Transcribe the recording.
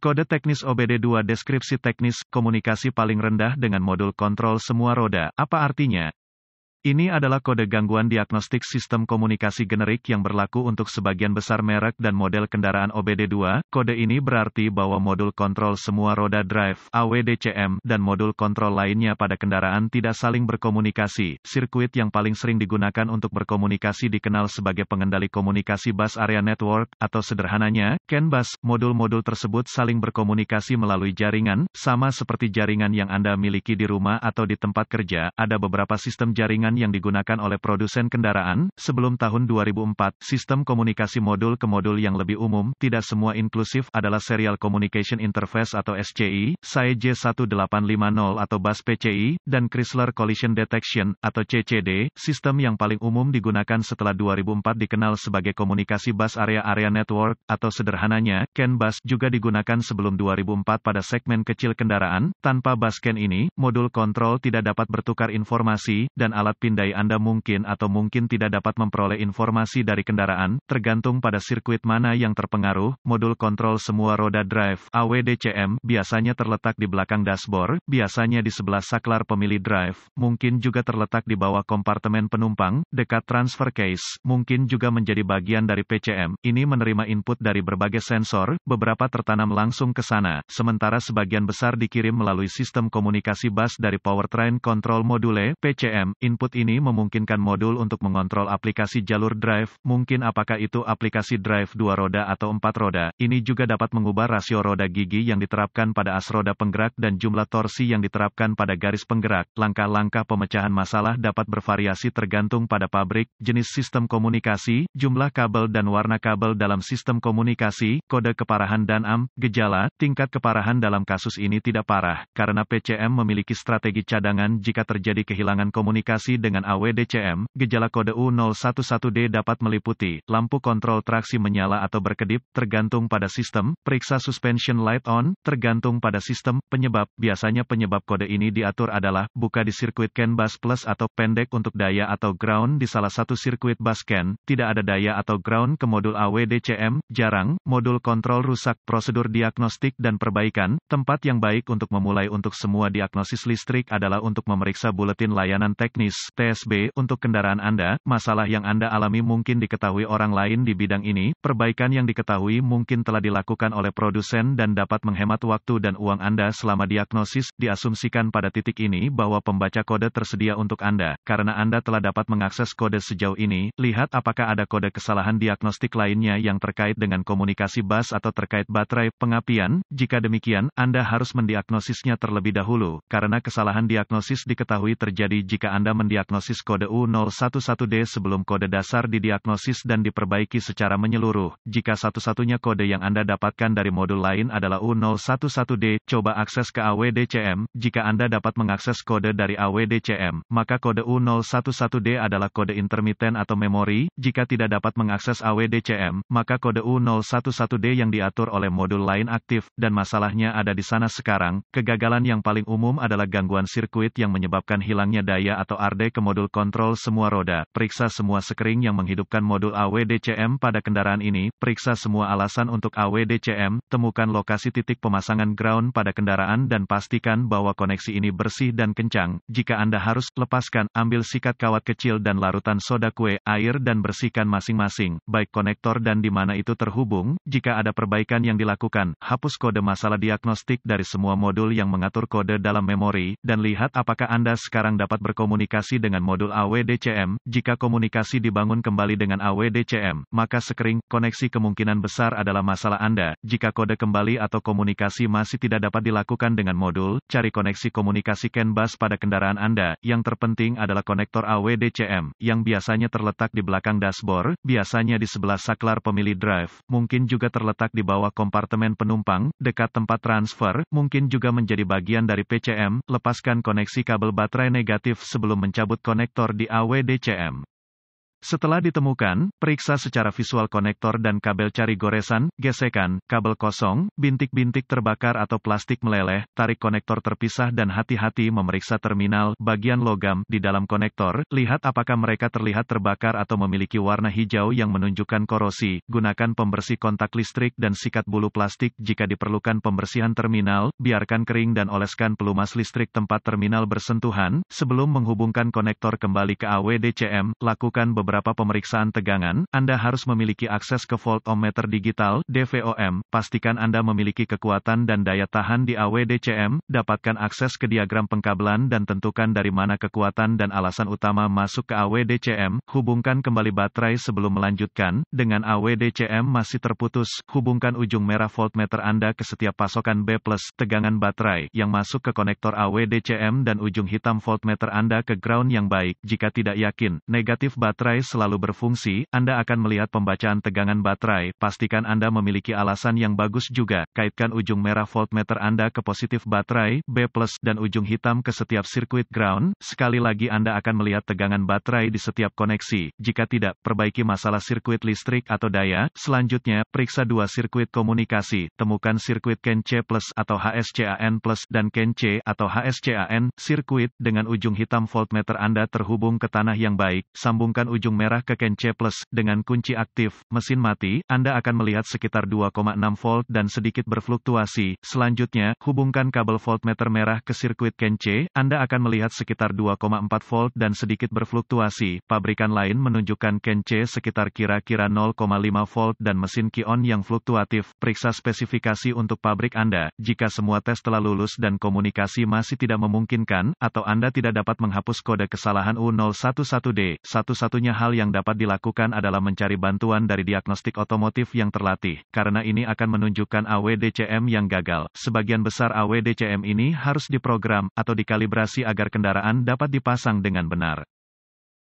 Kode teknis OBD2 Deskripsi teknis, komunikasi paling rendah dengan modul kontrol semua roda, apa artinya? Ini adalah kode gangguan diagnostik sistem komunikasi generik yang berlaku untuk sebagian besar merek dan model kendaraan OBD2. Kode ini berarti bahwa modul kontrol semua roda drive (AWDCM) dan modul kontrol lainnya pada kendaraan tidak saling berkomunikasi. Sirkuit yang paling sering digunakan untuk berkomunikasi dikenal sebagai pengendali komunikasi bus area network atau sederhananya CAN bus. Modul-modul tersebut saling berkomunikasi melalui jaringan, sama seperti jaringan yang Anda miliki di rumah atau di tempat kerja. Ada beberapa sistem jaringan jaringan yang digunakan oleh produsen kendaraan. Sebelum tahun 2004, sistem komunikasi modul ke modul yang lebih umum, tidak semua inklusif, adalah Serial Communication Interface atau SCI, SAE J1850 atau BAS PCI, dan Chrysler Collision Detection atau CCD. Sistem yang paling umum digunakan setelah 2004 dikenal sebagai komunikasi bus area-area network atau sederhananya CAN bus juga digunakan sebelum 2004 pada segmen kecil kendaraan. Tanpa bus CAN ini, modul kontrol tidak dapat bertukar informasi, dan alat pindai Anda mungkin atau mungkin tidak dapat memperoleh informasi dari kendaraan, tergantung pada sirkuit mana yang terpengaruh. Modul kontrol semua roda drive (AWDCM) biasanya terletak di belakang dashboard, biasanya di sebelah saklar pemilih drive, mungkin juga terletak di bawah kompartemen penumpang, dekat transfer case, mungkin juga menjadi bagian dari PCM. Ini menerima input dari berbagai sensor, beberapa tertanam langsung ke sana, sementara sebagian besar dikirim melalui sistem komunikasi bus dari powertrain control module (PCM). Input Berikut ini memungkinkan modul untuk mengontrol aplikasi jalur drive, mungkin apakah itu aplikasi drive dua roda atau empat roda, ini juga dapat mengubah rasio roda gigi yang diterapkan pada as roda penggerak dan jumlah torsi yang diterapkan pada garis penggerak. Langkah-langkah pemecahan masalah dapat bervariasi tergantung pada pabrik, jenis sistem komunikasi, jumlah kabel dan warna kabel dalam sistem komunikasi, kode keparahan dan AM, gejala, tingkat keparahan dalam kasus ini tidak parah, karena PCM memiliki strategi cadangan jika terjadi kehilangan komunikasi dengan AWDCM, gejala kode U011D dapat meliputi, lampu kontrol traksi menyala atau berkedip, tergantung pada sistem, periksa suspension light on, tergantung pada sistem, penyebab, biasanya penyebab kode ini diatur adalah, buka di sirkuit CAN bus plus atau pendek untuk daya atau ground di salah satu sirkuit bus CAN, tidak ada daya atau ground ke modul AWDCM, jarang, modul kontrol rusak, prosedur diagnostik dan perbaikan, tempat yang baik untuk memulai untuk semua diagnosis listrik adalah untuk memeriksa buletin layanan teknis, TSB untuk kendaraan Anda, masalah yang Anda alami mungkin diketahui orang lain di bidang ini, perbaikan yang diketahui mungkin telah dilakukan oleh produsen dan dapat menghemat waktu dan uang Anda selama diagnosis, diasumsikan pada titik ini bahwa pembaca kode tersedia untuk Anda, karena Anda telah dapat mengakses kode sejauh ini, lihat apakah ada kode kesalahan diagnostik lainnya yang terkait dengan komunikasi bus atau terkait baterai, pengapian, jika demikian, Anda harus mendiagnosisnya terlebih dahulu, karena kesalahan diagnosis diketahui terjadi jika Anda mendiagnosis diagnosis kode U011D sebelum kode dasar didiagnosis dan diperbaiki secara menyeluruh. Jika satu-satunya kode yang Anda dapatkan dari modul lain adalah U011D, coba akses ke AWDCM. Jika Anda dapat mengakses kode dari AWDCM, maka kode U011D adalah kode intermiten atau memori. Jika tidak dapat mengakses AWDCM, maka kode U011D yang diatur oleh modul lain aktif, dan masalahnya ada di sana sekarang. Kegagalan yang paling umum adalah gangguan sirkuit yang menyebabkan hilangnya daya atau ARD AWD ke modul kontrol semua roda, periksa semua sekering yang menghidupkan modul AWDCM pada kendaraan ini, periksa semua alasan untuk AWDCM, temukan lokasi titik pemasangan ground pada kendaraan dan pastikan bahwa koneksi ini bersih dan kencang. Jika Anda harus, lepaskan, ambil sikat kawat kecil dan larutan soda kue, air dan bersihkan masing-masing, baik konektor dan di mana itu terhubung. Jika ada perbaikan yang dilakukan, hapus kode masalah diagnostik dari semua modul yang mengatur kode dalam memori, dan lihat apakah Anda sekarang dapat berkomunikasi komunikasi dengan modul AWDCM, jika komunikasi dibangun kembali dengan AWDCM, maka sekering, koneksi kemungkinan besar adalah masalah Anda. Jika kode kembali atau komunikasi masih tidak dapat dilakukan dengan modul, cari koneksi komunikasi CAN bus pada kendaraan Anda. Yang terpenting adalah konektor AWDCM, yang biasanya terletak di belakang dashboard, biasanya di sebelah saklar pemilih drive, mungkin juga terletak di bawah kompartemen penumpang, dekat tempat transfer, mungkin juga menjadi bagian dari PCM, lepaskan koneksi kabel baterai negatif sebelum mencari mencabut konektor di AWDCM. Setelah ditemukan, periksa secara visual konektor dan kabel cari goresan, gesekan, kabel kosong, bintik-bintik terbakar atau plastik meleleh, tarik konektor terpisah dan hati-hati memeriksa terminal, bagian logam, di dalam konektor, lihat apakah mereka terlihat terbakar atau memiliki warna hijau yang menunjukkan korosi, gunakan pembersih kontak listrik dan sikat bulu plastik jika diperlukan pembersihan terminal, biarkan kering dan oleskan pelumas listrik tempat terminal bersentuhan, sebelum menghubungkan konektor kembali ke AWDCM, lakukan beberapa beberapa pemeriksaan tegangan, Anda harus memiliki akses ke voltometer digital (DVOM). Pastikan Anda memiliki kekuatan dan daya tahan di AWDCM, dapatkan akses ke diagram pengkabelan dan tentukan dari mana kekuatan dan alasan utama masuk ke AWDCM. Hubungkan kembali baterai sebelum melanjutkan. Dengan AWDCM masih terputus, hubungkan ujung merah voltmeter Anda ke setiap pasokan B+, tegangan baterai yang masuk ke konektor AWDCM dan ujung hitam voltmeter Anda ke ground yang baik. Jika tidak yakin, negatif baterai baterai selalu berfungsi, Anda akan melihat pembacaan tegangan baterai. Pastikan Anda memiliki alasan yang bagus juga. Kaitkan ujung merah voltmeter Anda ke positif baterai, B+, dan ujung hitam ke setiap sirkuit ground. Sekali lagi Anda akan melihat tegangan baterai di setiap koneksi. Jika tidak, perbaiki masalah sirkuit listrik atau daya. Selanjutnya, periksa dua sirkuit komunikasi. Temukan sirkuit CAN C+, atau HSCAN+, dan CAN C, atau HSCAN, sirkuit, dengan ujung hitam voltmeter Anda terhubung ke tanah yang baik. Sambungkan ujung ujung merah ke Kenche Plus, dengan kunci aktif, mesin mati, Anda akan melihat sekitar 2,6 volt dan sedikit berfluktuasi. Selanjutnya, hubungkan kabel voltmeter merah ke sirkuit Ken C. Anda akan melihat sekitar 2,4 volt dan sedikit berfluktuasi. Pabrikan lain menunjukkan Ken C sekitar kira-kira 0,5 volt dan mesin Kion yang fluktuatif. Periksa spesifikasi untuk pabrik Anda. Jika semua tes telah lulus dan komunikasi masih tidak memungkinkan, atau Anda tidak dapat menghapus kode kesalahan U011D, satu-satunya hal yang dapat dilakukan adalah mencari bantuan dari diagnostik otomotif yang terlatih, karena ini akan menunjukkan AWDCM yang gagal. Sebagian besar AWDCM ini harus diprogram atau dikalibrasi agar kendaraan dapat dipasang dengan benar.